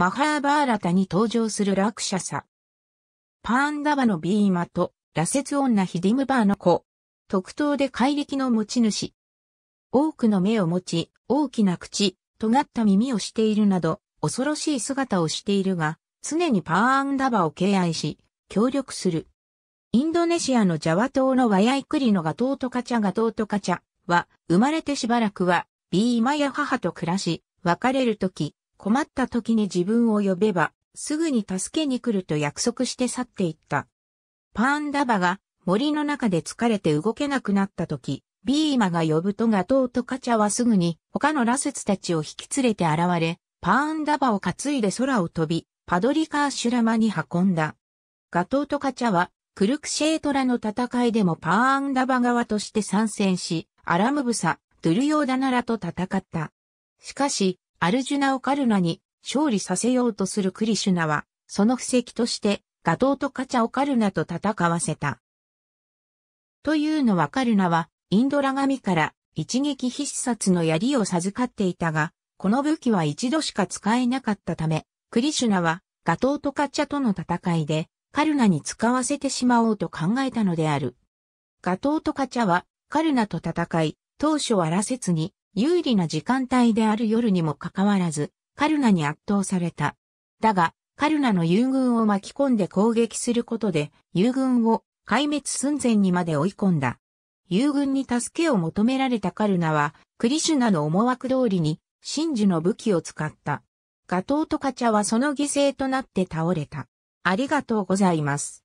マハーバーラタに登場するラクシャサ。パーンダバのビーマと、羅刹女ヒディムバーの子。特等で怪力の持ち主。多くの目を持ち、大きな口、尖った耳をしているなど、恐ろしい姿をしているが、常にパーンダバを敬愛し、協力する。インドネシアのジャワ島のワヤイクリのガトートカチャガトートカチャは、生まれてしばらくは、ビーマや母と暮らし、別れるとき、困った時に自分を呼べば、すぐに助けに来ると約束して去っていった。パンダバが森の中で疲れて動けなくなった時、ビーマが呼ぶとガトーとカチャはすぐに他の羅刹たちを引き連れて現れ、パーンダバを担いで空を飛び、パドリカーシュラマに運んだ。ガトーとカチャは、クルクシェートラの戦いでもパーンダバ側として参戦し、アラムブサ、ドゥルヨーダナラと戦った。しかし、アルジュナをカルナに勝利させようとするクリシュナは、その布石として、ガトーとカチャをカルナと戦わせた。というのはカルナは、インドラ神から一撃必殺の槍を授かっていたが、この武器は一度しか使えなかったため、クリシュナは、ガトーとカチャとの戦いで、カルナに使わせてしまおうと考えたのである。ガトーとカチャは、カルナと戦い、当初は羅刹に、有利な時間帯である夜にもかかわらず、カルナに圧倒された。だが、カルナの友軍を巻き込んで攻撃することで、友軍を壊滅寸前にまで追い込んだ。友軍に助けを求められたカルナは、クリシュナの思惑通りに、真珠の武器を使った。ガトーとカチャはその犠牲となって倒れた。ありがとうございます。